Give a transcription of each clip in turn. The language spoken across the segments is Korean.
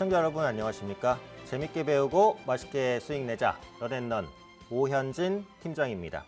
시청자 여러분 안녕하십니까? 재밌게 배우고 맛있게 수익 내자 런앤런 오현진 팀장입니다.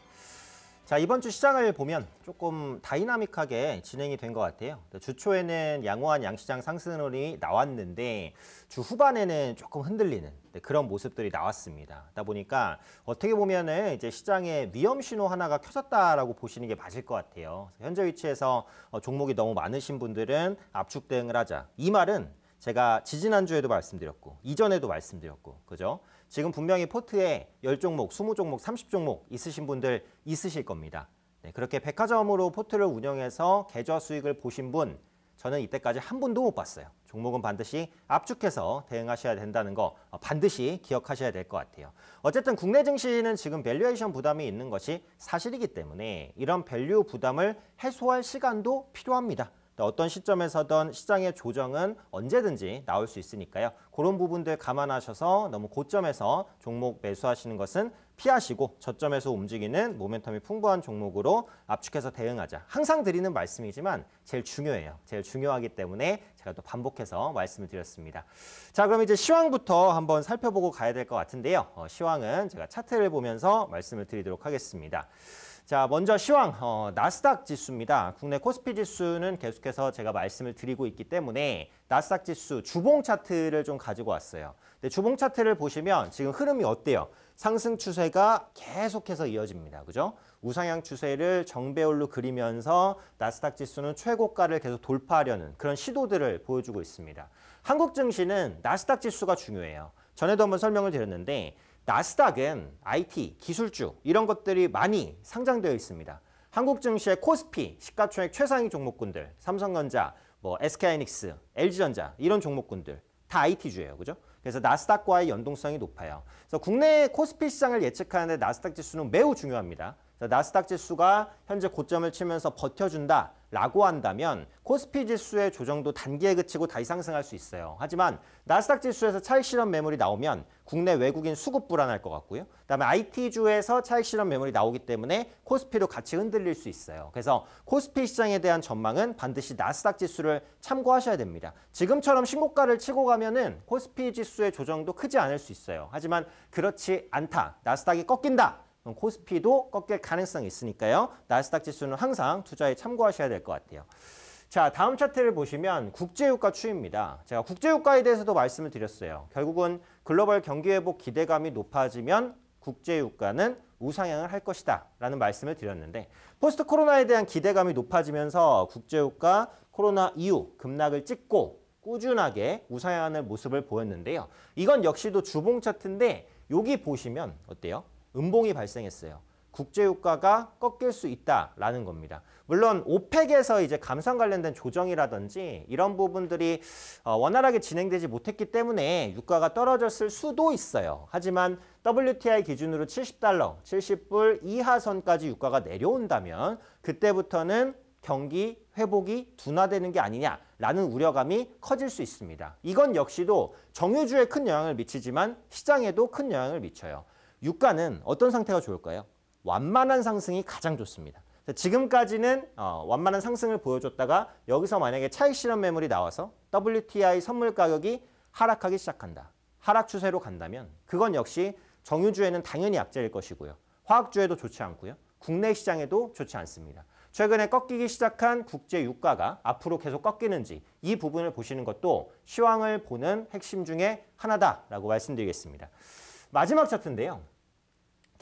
자 이번 주 시장을 보면 조금 다이나믹하게 진행이 된 것 같아요. 주초에는 양호한 양시장 상승 론이 나왔는데 주 후반에는 조금 흔들리는 네, 그런 모습들이 나왔습니다. 다 보니까 어떻게 보면은 이제 시장에 위험 신호 하나가 켜졌다라고 보시는 게 맞을 것 같아요. 현재 위치에서 어, 종목이 너무 많으신 분들은 압축 대응을 하자. 이 말은 제가 지지난주에도 말씀드렸고 이전에도 말씀드렸고 그죠? 지금 분명히 포트에 10종목, 20종목, 30종목 있으신 분들 있으실 겁니다. 네, 그렇게 백화점으로 포트를 운영해서 계좌 수익을 보신 분 저는 이때까지 한 분도 못 봤어요. 종목은 반드시 압축해서 대응하셔야 된다는 거 반드시 기억하셔야 될 것 같아요. 어쨌든 국내 증시는 지금 밸류에이션 부담이 있는 것이 사실이기 때문에 이런 밸류 부담을 해소할 시간도 필요합니다. 네, 어떤 시점에서든 시장의 조정은 언제든지 나올 수 있으니까요. 그런 부분들 감안하셔서 너무 고점에서 종목 매수하시는 것은 피하시고 저점에서 움직이는 모멘텀이 풍부한 종목으로 압축해서 대응하자. 항상 드리는 말씀이지만 제일 중요해요. 제일 중요하기 때문에 제가 또 반복해서 말씀을 드렸습니다. 자, 그럼 이제 시황부터 한번 살펴보고 가야 될 것 같은데요. 어, 시황은 제가 차트를 보면서 말씀을 드리도록 하겠습니다. 자, 먼저 시황 어, 나스닥 지수입니다. 국내 코스피 지수는 계속해서 제가 말씀을 드리고 있기 때문에 나스닥 지수 주봉 차트를 좀 가지고 왔어요. 근데 주봉 차트를 보시면 지금 흐름이 어때요? 상승 추세가 계속해서 이어집니다. 그죠? 우상향 추세를 정배열로 그리면서 나스닥 지수는 최고가를 계속 돌파하려는 그런 시도들을 보여주고 있습니다. 한국 증시는 나스닥 지수가 중요해요. 전에도 한번 설명을 드렸는데 나스닥은 IT, 기술주 이런 것들이 많이 상장되어 있습니다. 한국 증시의 코스피, 시가총액 최상위 종목군들, 삼성전자, 뭐 SK하이닉스, LG전자 이런 종목군들 다 IT주예요. 그죠? 그래서 나스닥과의 연동성이 높아요. 그래서 국내 코스피 시장을 예측하는데 나스닥 지수는 매우 중요합니다. 나스닥 지수가 현재 고점을 치면서 버텨준다. 라고 한다면 코스피 지수의 조정도 단기에 그치고 다시 상승할 수 있어요. 하지만 나스닥 지수에서 차익 실현 매물이 나오면 국내 외국인 수급 불안할 것 같고요. 그다음에 IT주에서 차익 실현 매물이 나오기 때문에 코스피도 같이 흔들릴 수 있어요. 그래서 코스피 시장에 대한 전망은 반드시 나스닥 지수를 참고하셔야 됩니다. 지금처럼 신고가를 치고 가면은 코스피 지수의 조정도 크지 않을 수 있어요. 하지만 그렇지 않다. 나스닥이 꺾인다. 코스피도 꺾일 가능성이 있으니까요. 나스닥 지수는 항상 투자에 참고하셔야 될 것 같아요. 자, 다음 차트를 보시면 국제유가 추입니다. 제가 국제유가에 대해서도 말씀을 드렸어요. 결국은 글로벌 경기 회복 기대감이 높아지면 국제유가는 우상향을 할 것이다 라는 말씀을 드렸는데 포스트 코로나에 대한 기대감이 높아지면서 국제유가 코로나 이후 급락을 찍고 꾸준하게 우상향하는 모습을 보였는데요. 이건 역시도 주봉 차트인데 여기 보시면 어때요? 음봉이 발생했어요. 국제유가가 꺾일 수 있다라는 겁니다. 물론 오펙에서 이제 감산 관련된 조정이라든지 이런 부분들이 어, 원활하게 진행되지 못했기 때문에 유가가 떨어졌을 수도 있어요. 하지만 WTI 기준으로 70달러, 70불 이하선까지 유가가 내려온다면 그때부터는 경기 회복이 둔화되는 게 아니냐라는 우려감이 커질 수 있습니다. 이건 역시도 정유주에 큰 영향을 미치지만 시장에도 큰 영향을 미쳐요. 유가는 어떤 상태가 좋을까요? 완만한 상승이 가장 좋습니다. 지금까지는 어, 완만한 상승을 보여줬다가 여기서 만약에 차익 실현 매물이 나와서 WTI 선물 가격이 하락하기 시작한다. 하락 추세로 간다면 그건 역시 정유주에는 당연히 약재일 것이고요. 화학주에도 좋지 않고요. 국내 시장에도 좋지 않습니다. 최근에 꺾이기 시작한 국제 유가가 앞으로 계속 꺾이는지 이 부분을 보시는 것도 시황을 보는 핵심 중에 하나다라고 말씀드리겠습니다. 마지막 차트인데요.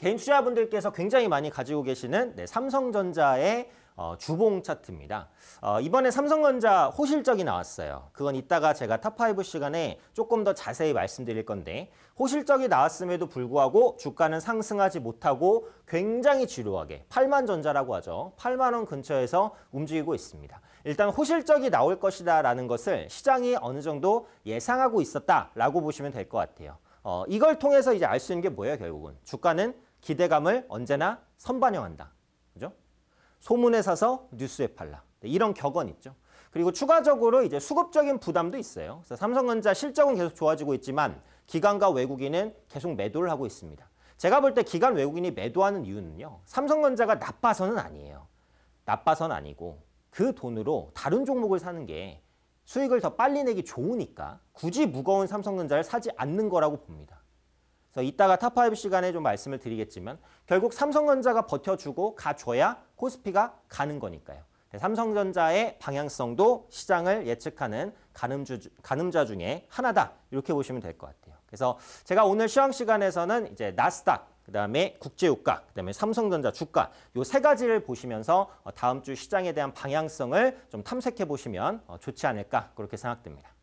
개인 투자분들께서 굉장히 많이 가지고 계시는 네, 삼성전자의 어, 주봉 차트입니다. 어, 이번에 삼성전자 호실적이 나왔어요. 그건 이따가 제가 탑5 시간에 조금 더 자세히 말씀드릴 건데 호실적이 나왔음에도 불구하고 주가는 상승하지 못하고 굉장히 지루하게 8만 전자라고 하죠. 8만 원 근처에서 움직이고 있습니다. 일단 호실적이 나올 것이다 라는 것을 시장이 어느 정도 예상하고 있었다라고 보시면 될 것 같아요. 어, 이걸 통해서 이제 알 수 있는 게 뭐예요 결국은 주가는 기대감을 언제나 선반영한다. 그죠? 소문에 사서 뉴스에 팔라. 네, 이런 격언 있죠. 그리고 추가적으로 이제 수급적인 부담도 있어요. 그래서 삼성전자 실적은 계속 좋아지고 있지만 기관과 외국인은 계속 매도를 하고 있습니다. 제가 볼 때 기관 외국인이 매도하는 이유는요. 삼성전자가 나빠서는 아니에요. 나빠서는 아니고 그 돈으로 다른 종목을 사는 게 수익을 더 빨리 내기 좋으니까 굳이 무거운 삼성전자를 사지 않는 거라고 봅니다. 그래서 이따가 탑5 시간에 좀 말씀을 드리겠지만 결국 삼성전자가 버텨주고 가줘야 코스피가 가는 거니까요. 네, 삼성전자의 방향성도 시장을 예측하는 가늠주, 가늠자 중에 하나다 이렇게 보시면 될 것 같아요. 그래서 제가 오늘 시황 시간에서는 이제 나스닥 그다음에 국제유가, 그다음에 삼성전자 주가 요 세 가지를 보시면서 어, 다음 주 시장에 대한 방향성을 좀 탐색해 보시면 어, 좋지 않을까 그렇게 생각됩니다.